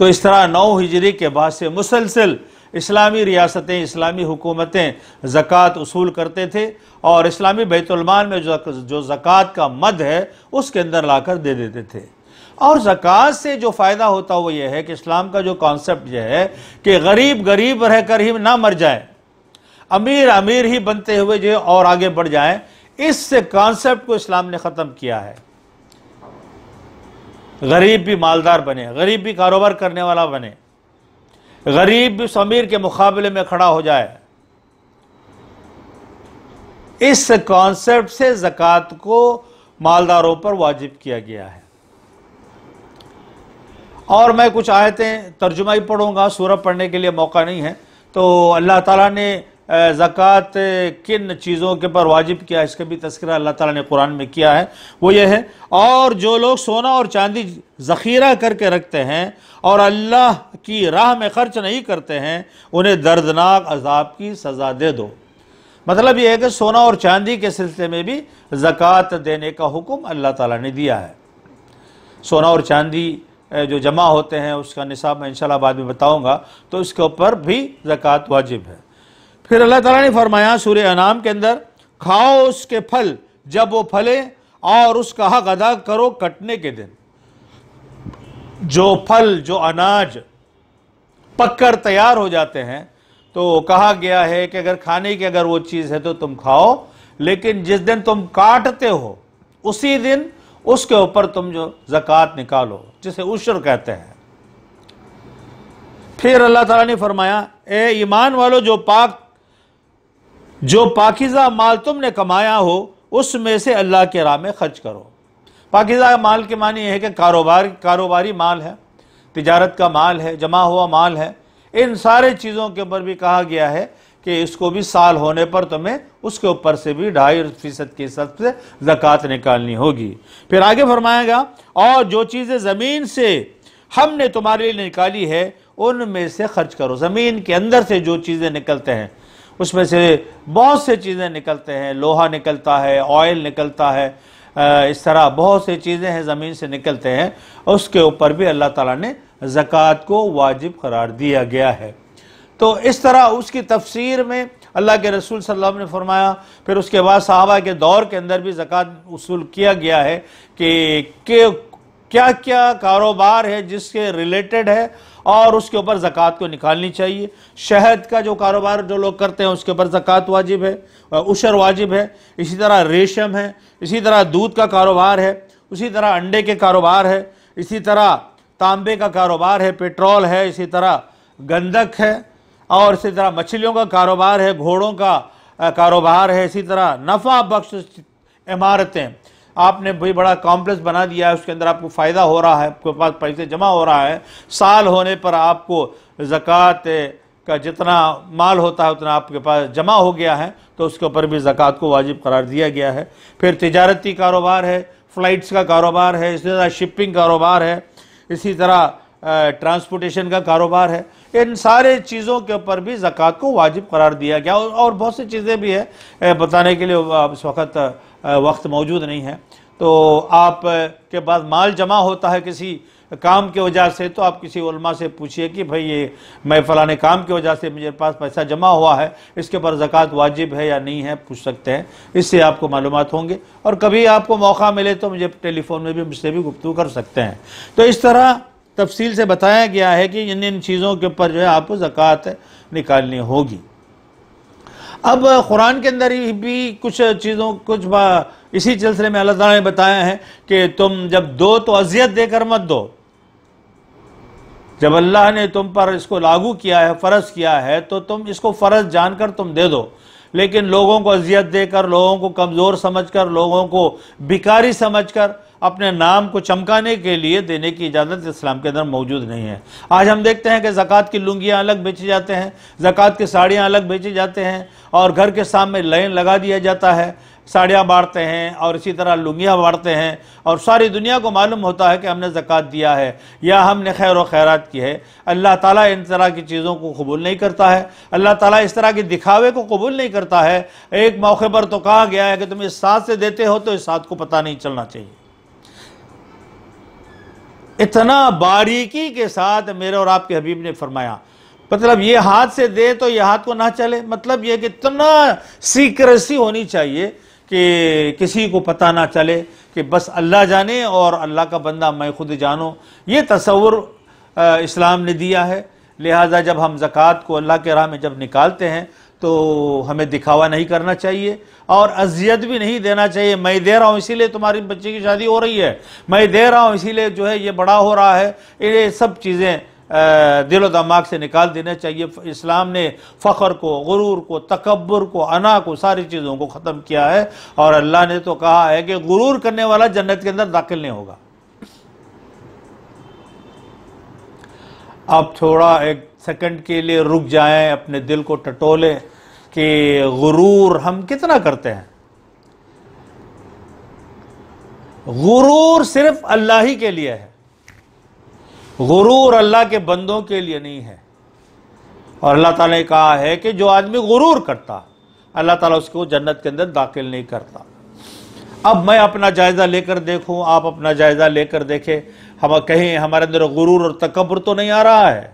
तो इस तरह नौ हिजरी के बाद से मुसलसल इस्लामी रियासतें इस्लामी हुकूमतें ज़क़़त उसूल करते थे और इस्लामी बैतुलमान में जो जो ज़क़़त का मद है उसके अंदर लाकर दे देते थे और ज़क़़त से जो फ़ायदा होता वो ये है कि इस्लाम का जो कॉन्सेप्ट यह है कि गरीब गरीब रह कर ही ना मर जाए अमीर अमीर ही बनते हुए जो और आगे बढ़ जाएं इस कॉन्सेप्ट को इस्लाम ने ख़त्म किया है गरीब भी मालदार बने गरीब भी कारोबार करने वाला बने गरीब भी समीर के मुकाबले में खड़ा हो जाए इस कॉन्सेप्ट से ज़क़़त को मालदारों पर वाजिब किया गया है और मैं कुछ आयतें तर्जुमा ही पढ़ूंगा सूरह पढ़ने के लिए मौका नहीं है तो अल्लाह ताला ने ज़क़़त किन चीज़ों के पर वाजिब किया इसका भी तस्करा अल्लाह ताला ने कुरान में किया है वो ये है और जो लोग सोना और चांदी ज़ख़ीरा करके रखते हैं और अल्लाह की राह में ख़र्च नहीं करते हैं उन्हें दर्दनाक अजाब की सज़ा दे दो मतलब ये है कि सोना और चांदी के सिलसिले में भी ज़क़़त देने का हुक्म अल्लाह ताला ने दिया है सोना और चांदी जो जमा होते हैं उसका निसाब मैं इंशाल्लाह बाद में बताऊंगा तो इसके ऊपर भी ज़क़़त वाजिब है फिर अल्लाह ताला ने फरमाया सूर्य अनाम के अंदर खाओ उसके फल जब वो फले और उसका हक अदा करो कटने के दिन जो फल जो अनाज पककर तैयार हो जाते हैं तो कहा गया है कि अगर खाने की अगर वो चीज़ है तो तुम खाओ लेकिन जिस दिन तुम काटते हो उसी दिन उसके ऊपर तुम जो जक़ात निकालो जिसे उशर कहते हैं फिर अल्लाह ताला ने फरमाया ए ईमान वालों जो पाक जो पाकिज़ा माल तुमने कमाया हो उसमें से अल्लाह के राह में खर्च करो पाकिज़ा माल के मानी है कि कारोबार कारोबारी माल है तजारत का माल है जमा हुआ माल है इन सारे चीज़ों के ऊपर भी कहा गया है कि इसको भी साल होने पर तुम्हें उसके ऊपर से भी ढाई फीसद के हिसाब से जक़ात निकालनी होगी फिर आगे फरमाएगा और जो चीज़ें ज़मीन से हमने तुम्हारे लिए निकाली है उनमें से खर्च करो ज़मीन के अंदर से जो चीज़ें निकलते हैं उसमें से बहुत से चीज़ें निकलते हैं लोहा निकलता है ऑयल निकलता है इस तरह बहुत सी चीज़ें हैं ज़मीन से निकलते हैं उसके ऊपर भी अल्लाह ताला ने ज़क़़त को वाजिब करार दिया गया है तो इस तरह उसकी तफसीर में अल्लाह के रसूल सल्लल्लाहु अलैहि वसल्लम ने फरमाया फिर उसके बाद सहाबा के दौर के अंदर भी ज़क़़त वसूल किया गया है कि क्या क्या कारोबार है जिसके रिलेटेड है और उसके ऊपर ज़क़़त को निकालनी चाहिए शहद का जो कारोबार जो लोग करते हैं उसके ऊपर ज़क़़त वाजिब है उशर वाजिब है इसी तरह रेशम है इसी तरह दूध का कारोबार है उसी तरह अंडे के कारोबार है इसी तरह तांबे का कारोबार है पेट्रोल है इसी तरह गंदक है और इसी तरह मछलियों का कारोबार है घोड़ों का कारोबार है इसी तरह नफा बख्श इमारतें आपने भाई बड़ा कॉम्प्लेक्स बना दिया है उसके अंदर आपको फ़ायदा हो रहा है आपके पास पैसे जमा हो रहा है साल होने पर आपको ज़क़़त का जितना माल होता है उतना आपके पास जमा हो गया है तो उसके ऊपर भी ज़क़़त को वाजिब करार दिया गया है फिर तजारती कारोबार है फ़्लाइट्स का कारोबार है इसी तरह शिपिंग कारोबार है इसी तरह ट्रांसपोर्टेशन का कारोबार है इन सारे चीज़ों के ऊपर भी ज़क़़त को वाजिब करार दिया गया और बहुत सी चीज़ें भी है बताने के लिए इस वक्त वक्त मौजूद नहीं है तो आप के पास माल जमा होता है किसी काम के वजह से तो आप किसी उलमा से पूछिए कि भाई ये मैं फ़लाने काम की वजह से मेरे पास पैसा जमा हुआ है इसके ऊपर ज़क़़त वाजिब है या नहीं है पूछ सकते हैं इससे आपको मालूम होंगे और कभी आपको मौका मिले तो मुझे टेलीफोन में भी मुझसे भी गुफ्तु कर सकते हैं तो इस तरह तफसील से बताया गया है कि इन इन चीज़ों के ऊपर जो है आपको ज़क़़त निकालनी होगी अब कुरान के अंदर भी कुछ चीज़ों कुछ इसी सिलसिले में अल्लाह ने बताया है कि तुम जब दो तो अजियत देकर मत दो जब अल्लाह ने तुम पर इसको लागू किया है फ़र्ज़ किया है तो तुम इसको फ़र्ज़ जानकर तुम दे दो लेकिन लोगों को अजियत देकर लोगों को कमज़ोर समझ कर लोगों को बिकारी समझ कर अपने नाम को चमकाने के लिए देने की इजाज़त इस्लाम के अंदर मौजूद नहीं है आज हम देखते हैं कि ज़क़ात की लुंगियाँ अलग बेची जाते हैं ज़क़ात की साड़ियाँ अलग बेची जाते हैं और घर के सामने लाइन लगा दिया जाता है साड़ियाँ बाँटते हैं और इसी तरह लुंगियाँ बांटते हैं और सारी दुनिया को मालूम होता है कि हमने ज़क़़त दिया है या हमने खैर व खैरत की है अल्लाह ताला इन तरह की चीज़ों को कबूल नहीं करता है अल्लाह ताला इस तरह के दिखावे को कबूल नहीं करता है एक मौके पर तो कहा गया है कि तुम इस साथ से देते हो तो इस साथ को पता नहीं चलना चाहिए इतना बारीकी के साथ मेरे और आपके हबीब ने फरमाया मतलब ये हाथ से दे तो ये हाथ को ना चले मतलब ये कि इतना सीक्रेसी होनी चाहिए कि किसी को पता ना चले कि बस अल्लाह जाने और अल्लाह का बंदा मैं खुद जानो ये तस्वुर इस्लाम ने दिया है लिहाजा जब हम जक़ात को अल्लाह के राह में जब निकालते हैं तो हमें दिखावा नहीं करना चाहिए और अजियत भी नहीं देना चाहिए मैं दे रहा हूँ इसीलिए तुम्हारी बच्चे की शादी हो रही है मैं दे रहा हूँ इसीलिए जो है ये बड़ा हो रहा है ये सब चीज़ें दिलो दमाग से निकाल देना चाहिए इस्लाम ने फ़ख्र को गुरूर को तकबर को अना को सारी चीज़ों को ख़त्म किया है और अल्लाह ने तो कहा है कि गुरूर करने वाला जन्नत के अंदर दाखिल नहीं होगा अब थोड़ा एक सेकंड के लिए रुक जाएं अपने दिल को टटोलें कि गुरूर हम कितना करते हैं गुरूर सिर्फ अल्लाह ही के लिए है गुरूर अल्लाह के बंदों के लिए नहीं है और अल्लाह ताला ने कहा है कि जो आदमी गुरूर करता अल्लाह ताला उसको जन्नत के अंदर दाखिल नहीं करता अब मैं अपना जायज़ा लेकर देखूं आप अपना जायज़ा लेकर देखें हम कहीं हमारे अंदर गुरूर और तकबर तो नहीं आ रहा है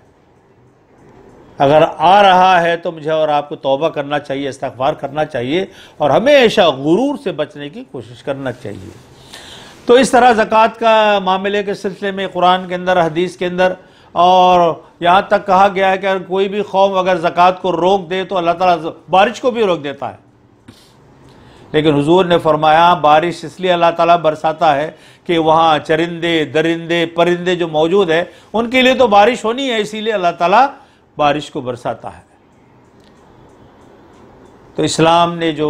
अगर आ रहा है तो मुझे और आपको तोबा करना चाहिए इस्तार करना चाहिए और हमेशा गुरूर से बचने की कोशिश करना चाहिए तो इस तरह ज़क़़त का मामले के सिलसिले में कुरान के अंदर हदीस के अंदर और यहाँ तक कहा गया है कि अगर कोई भी कौम अगर ज़क़़त को रोक दे तो अल्लाह ताला बारिश को भी रोक देता है लेकिन हुजूर ने फरमाया बारिश इसलिए अल्लाह ताला बरसाता है कि वहाँ चरिंदे दरिंदे परिंदे जो मौजूद है उनके लिए तो बारिश होनी है इसीलिए अल्लाह ताली बारिश को बरसाता है तो इस्लाम ने जो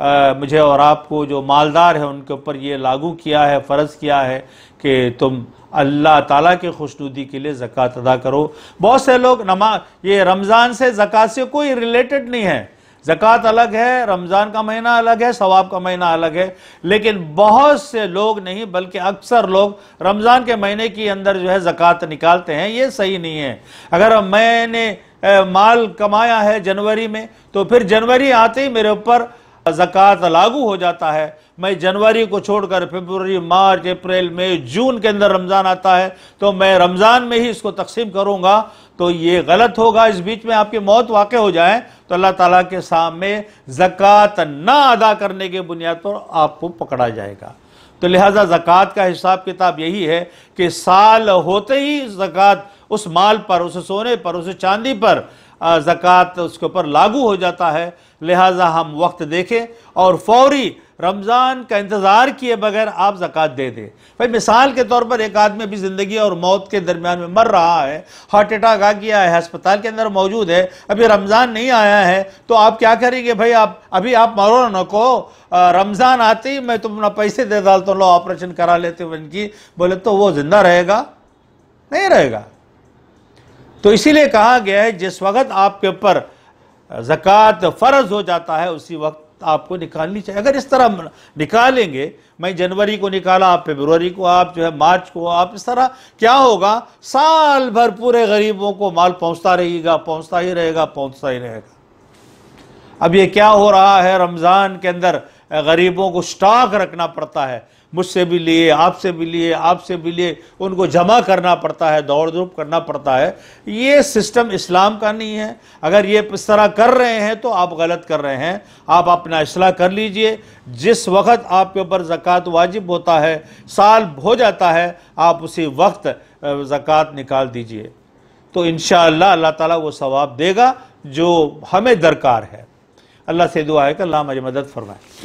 आ, मुझे और आपको जो मालदार है उनके ऊपर ये लागू किया है फ़र्ज़ किया है कि तुम अल्लाह ताला के खुशनुदी के लिए ज़क़़त अदा करो बहुत से लोग नमा ये रमज़ान से ज़क़़त से कोई रिलेटेड नहीं है जक़ात अलग है रमज़ान का महीना अलग है सवाब का महीना अलग है लेकिन बहुत से लोग नहीं बल्कि अक्सर लोग रमज़ान के महीने के अंदर जो है ज़क़़त निकालते हैं ये सही नहीं है अगर मैंने माल कमाया है जनवरी में तो फिर जनवरी आते ही मेरे ऊपर जक़ात लागू हो जाता है मैं जनवरी को छोड़कर फरवरी मार्च अप्रैल मई जून के अंदर रमज़ान आता है तो मैं रमज़ान में ही इसको तकसीम करूँगा तो ये गलत होगा इस बीच में आपकी मौत वाक़ हो जाए तो अल्लाह ताला के सामने जक़ात ना अदा करने के बुनियाद पर आपको पकड़ा जाएगा तो लिहाजा जक़ात का हिसाब किताब यही है कि साल होते ही जक़ात उस माल पर उस सोने पर उस चांदी पर ज़क़़त उसके ऊपर लागू हो जाता है लिहाजा हम वक्त देखें और फौरी रमज़ान का इंतज़ार किए बगैर आप ज़क़़त दे दें भाई मिसाल के तौर पर एक आदमी अभी ज़िंदगी और मौत के दरमियान में मर रहा है हार्ट अटैक आ गया है अस्पताल के अंदर मौजूद है अभी रमज़ान नहीं आया है तो आप क्या करेंगे भाई आप अभी आप मरो न को रमज़ान आते ही मैं तुम ना पैसे दे डालता हूँ लो ऑपरेशन करा लेते हो इनकी बोले तो वो ज़िंदा रहेगा नहीं रहेगा तो इसीलिए कहा गया है जिस वक्त आपके ऊपर जक़ात फ़र्ज हो जाता है उसी वक्त आपको निकालनी चाहिए अगर इस तरह निकालेंगे मैं जनवरी को निकाला आप फेबरवरी को आप जो है मार्च को आप इस तरह क्या होगा साल भर पूरे गरीबों को माल पहुंचता रहेगा पहुंचता ही रहेगा पहुंचता ही रहेगा अब ये क्या हो रहा है रमज़ान के अंदर गरीबों को स्टॉक रखना पड़ता है मुझसे भी लिए आपसे भी लिए आपसे भी लिए उनको जमा करना पड़ता है दौड़ धूप करना पड़ता है ये सिस्टम इस्लाम का नहीं है अगर ये इस तरह कर रहे हैं तो आप गलत कर रहे हैं आप अपना असलाह कर लीजिए जिस वक्त आपके ऊपर ज़क़़त वाजिब होता है साल हो जाता है आप उसी वक्त ज़क़़त निकाल दीजिए तो इन अल्लाह ताला वो सवाब देगा जो हमें दरकार है अल्लाह से दुआ है कि अल्लाह मुझे मदद फरमाए